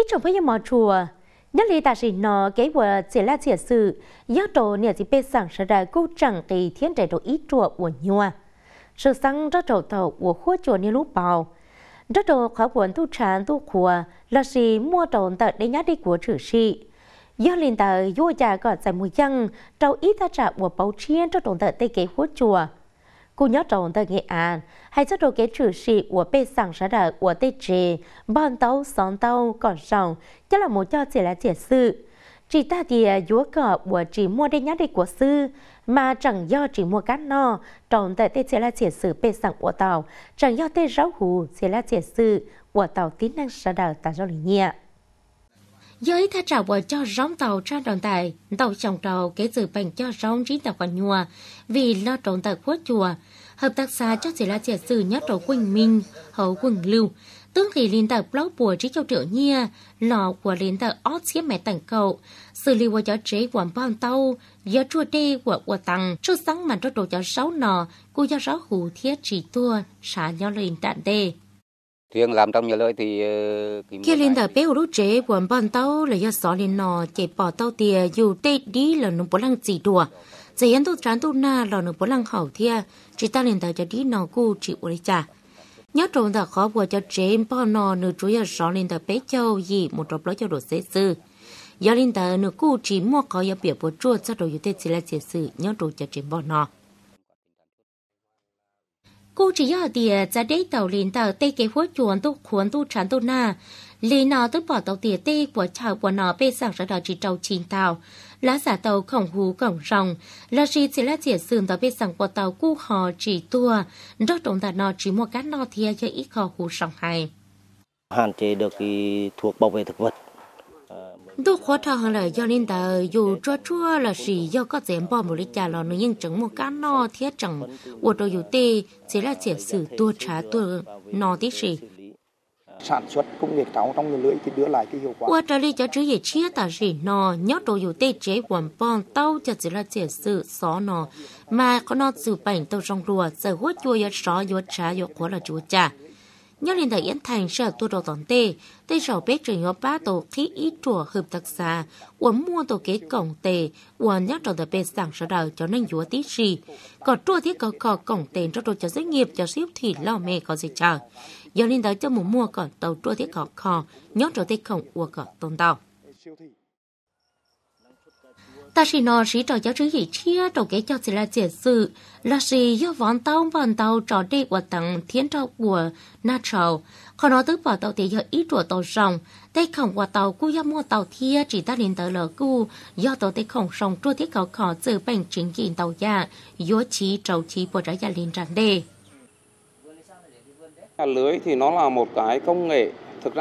ít trong với mò chùa nhất là ta chỉ nó cái vừa chỉ là chỉ sự do đồ nhà chỉ bên sẵn sẽ ra câu chẳng thì thiên trẻ đồ ít chùa của nhua sự sáng rất trầu tàu của khu chùa như lúc bào rất đồ khó buồn thu tràn thu khùa là gì mua trộn tại đây nhát đi của trừ sĩ do liền tờ vô già gọi giải mùi dân trâu ít ta trả của báo chiên cho trộn tại tây kế khu chùa cô nhớ trộn tại Nghệ An, hay cho đồ kể trừ sĩ của bê sẵn ra đời của tê trì, bọn tàu, xóm tàu, còn sòng, chứ là một cho chỉ là trẻ sự. Chỉ ta thì à, dúa cỏ của chỉ mua đi nhá đi của sư, mà chẳng do chỉ mua cát no, trộn tại tê chỉ là trẻ sự bê sẵn của tàu, chẳng do tê ráo hù chỉ là trẻ sự của tàu tí năng ra đời tại do lý nhẹ. Giới tha trào bờ cho rong tàu ra đoàn tài, tàu chồng tàu kế dự bành cho rong rí tàu còn nhua vì lo trộn tàu quốc chùa. Hợp tác xã cho chỉ là trẻ sử nhất trổ quỳnh minh, hậu quỳnh lưu. tướng kỳ liên tập blog bùa trí châu triệu nhia, lò của liên tập ót xếp mẹ tặng cậu. Xử lý của gió chế của bọn tàu, gió chua đê của của tăng, cho sáng mà cho đồ gió sáu nò, cô gió sáu hủ thiết chỉ tua, xả nhau liền đạn đê riêng làm trong nhà lơi thì ờ, kia lên tờ bé rú chế quần bọn tao là do xó lên nò chạy bỏ tao tia dù tê đi là nó bố lăng chỉ đùa Giờ hắn tốt trán tốt na là nó bố lăng hảo thia chỉ ta lên tờ cho đi nò cu chỉ ủi chả nhớ trộn tờ khó của cho chế bọn nò nửa chú giờ xó lên tờ bé châu gì một trộp lối cho đồ xế sư Giờ lên tờ nửa cu chỉ mua khó giờ biểu bố chua cho đồ dù tê chỉ là chế sư nhớ trộn cho chế bọn nò cô chỉ yêu địa ra đây tàu liền tàu tê kế hối chuồn tu khuôn tu chán tu na lì nó tu bỏ tàu tỉa tê của chào của nó bê sảng ra đòi chỉ trâu chín tàu lá giả tàu khổng hú cổng rồng là gì chỉ là chỉ sườn tàu bê sảng của tàu cu hò chỉ tua rất đông đàn nó chỉ một cát no thia cho ít kho hú sòng hay hạn chế được cái thuốc bảo vệ thực vật tôi khó thở hơn là do nên tờ dù cho chua là gì do có dám bỏ một lít trà lò nhưng chẳng một cá no thiết chẳng của tôi dù tê chỉ là chỉ sử tua trà tua no tí gì sản xuất công nghệ cao trong người lưỡi thì đưa lại cái hiệu quả. Qua trở lại cho chữ gì chia ta gì nò nhớ đồ dù tê chế quần bòn tao cho chỉ là chỉ sự xó nó mà có nó sự bệnh tao trong rùa sẽ hút chua giờ xó giờ trà giờ quá là chúa trà nhớ lên đại yên thành sở tu đồ tổng tê, tê sở bế trình nhóm ba tổ khí ý chùa hợp tác xa, uống mua tổ kế cổng tê, uống nhắc đầu tờ bê sẵn sở đời cho nên dúa tí gì. còn chùa thiết có cỏ cổng tê cho đồ cho doanh nghiệp cho siêu thị lo mê có gì chờ. do lên đại cho mùa mua còn tàu chùa thiết có cỏ, nhớ trở tê cổng uống cỏ tôn tàu ta chỉ nói sĩ trò giáo chứ gì chia trò cái cho chỉ là 解释，那是要往到往到 trò đi của tầng thiên trò của na trò. Khó nói tới bỏ tàu thì giờ ít của tàu rồng, tay không qua tàu cú do mua tàu thia chỉ ta liền tới lỡ cú, do tàu tay không rồng trôi thiết cầu khó từ bệnh chính kiện tàu già, do chí trầu chí của trái gia liền rằng đề. Lưới thì nó là một cái công nghệ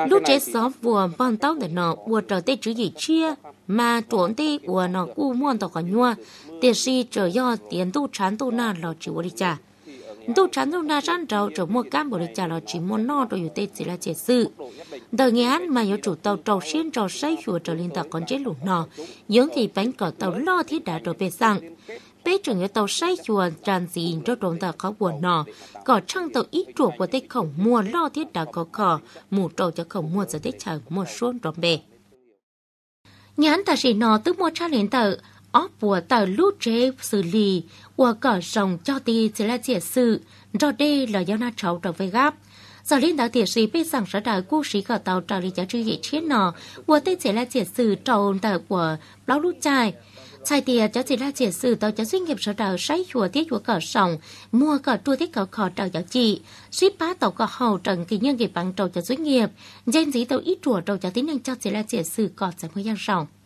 lúc chết gió vừa bọn tóc để nó vừa trở tê chữ gì chia mà trốn tê vừa nó cũng muốn tỏ có nhua tiền si trở do tiền tu chán tu na lò chịu đi chả tu chán dùng đa răn rau trở mua cam bộ lịch trả lọ chỉ mua no rồi yếu tê chỉ là chế sự đời nghe án mà yếu chủ tàu trầu xuyên trầu say chùa trở lên tàu con chế lũ nò dưỡng thì bánh cỏ tàu lo thiết đã trở bê sang bé trưởng yếu tàu say chùa tràn gì cho trộm tàu khó buồn nò cỏ trăng tàu ít chuột của tê khổng mua lo thiết đã có cỏ mù trầu cho khổng mua giờ tê chẳng mua xuống trộm bề nhán ta chỉ nò tức mua cha liên tàu ốp của tờ lút trê xử lý của cỏ rồng cho tì chỉ là chỉ sự rồi đây là do na cháu trở về gáp giờ lên đạo tiệt sĩ biết rằng sẽ đời cô sĩ cỏ tàu trở lý giáo sư dễ chết nọ của tê chỉ là chỉ sự trồn tàu của lão lút trai sai tiệt cháu chỉ là chỉ sự tàu cho doanh nghiệp sẽ đời sách chùa tiết của cỏ sòng mua cỏ chua thiết cỏ cỏ trở giáo trị ship bá tàu cỏ hầu trần kỳ nhân nghiệp bằng tàu cho doanh nghiệp danh dí tàu ít chùa tàu cho tính năng cho chỉ là chỉ sự cỏ sẽ mua giang sòng